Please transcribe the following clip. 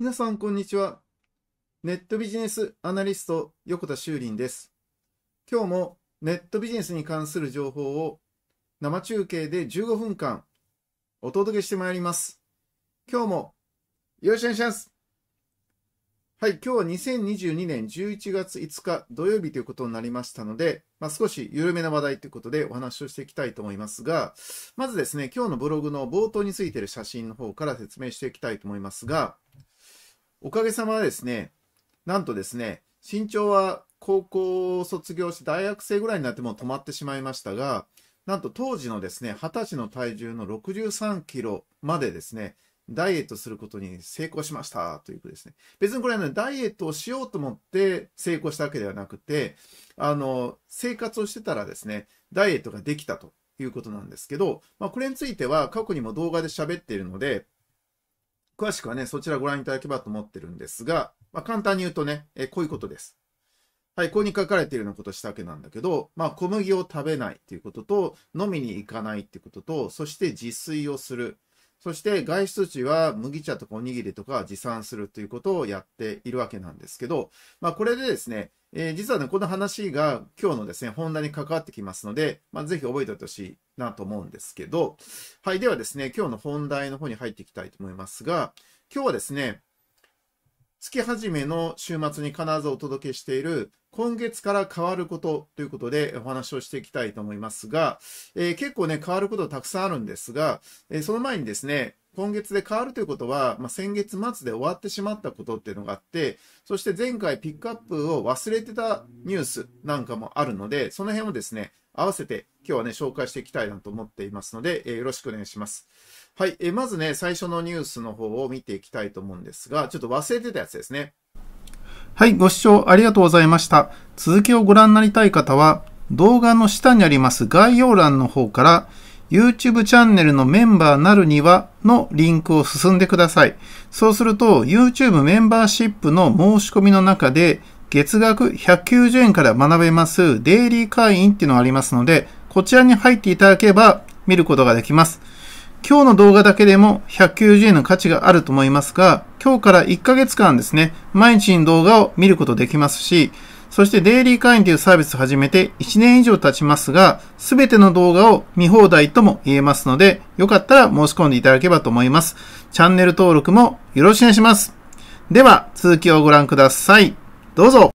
皆さん、こんにちは。ネットビジネスアナリスト、横田修林です。今日もネットビジネスに関する情報を生中継で15分間お届けしてまいります。今日もよろしくお願いします。はい、今日は2022年11月5日土曜日ということになりましたので、まあ、少し緩めな話題ということでお話をしていきたいと思いますが、まずですね、今日のブログの冒頭についている写真の方から説明していきたいと思いますが、おかげさまでですね、なんとですね、身長は高校を卒業して大学生ぐらいになっても止まってしまいましたが、なんと当時のですね、20歳の体重の63キロまでですね、ダイエットすることに成功しましたということですね。別にこれはね、ダイエットをしようと思って成功したわけではなくて、あの、生活をしてたらですね、ダイエットができたということなんですけど、まあ、これについては過去にも動画で喋っているので、詳しくはね、そちらご覧いただければと思ってるんですが、まあ、簡単に言うとね、えこういうことです。はい、ここに書かれているようなことしたわけなんだけど、まあ、小麦を食べないということと、飲みに行かないということと、そして自炊をする。そして外出時は麦茶とかおにぎりとか持参するということをやっているわけなんですけど、まあ、これでですね、えー、実はね、この話が今日のですね、本題に関わってきますので、まあ、ぜひ覚えておいてほしいなと思うんですけど、はい、ではですね、今日の本題の方に入っていきたいと思いますが、今日はですね、月初めの週末に必ずお届けしている今月から変わることということでお話をしていきたいと思いますが、えー、結構ね、変わることたくさんあるんですが、えー、その前にですね、今月で変わるということは、まあ、先月末で終わってしまったことっていうのがあって、そして前回ピックアップを忘れてたニュースなんかもあるので、その辺をですね、合わせて今日はね、紹介していきたいなと思っていますので、えー、よろしくお願いします。はい、えまずね、最初のニュースの方を見ていきたいと思うんですが、ちょっと忘れてたやつですね。はい、ご視聴ありがとうございました。続きをご覧になりたい方は、動画の下にあります概要欄の方から、YouTube チャンネルのメンバーなるにはのリンクを進んでください。そうすると YouTube メンバーシップの申し込みの中で月額190円から学べますデイリー会員っていうのがありますので、こちらに入っていただければ見ることができます。今日の動画だけでも190円の価値があると思いますが、今日から1ヶ月間ですね、毎日に動画を見ることできますし、そしてデイリー会員というサービスを始めて1年以上経ちますが、すべての動画を見放題とも言えますので、よかったら申し込んでいただければと思います。チャンネル登録もよろしくお願いします。では、続きをご覧ください。どうぞ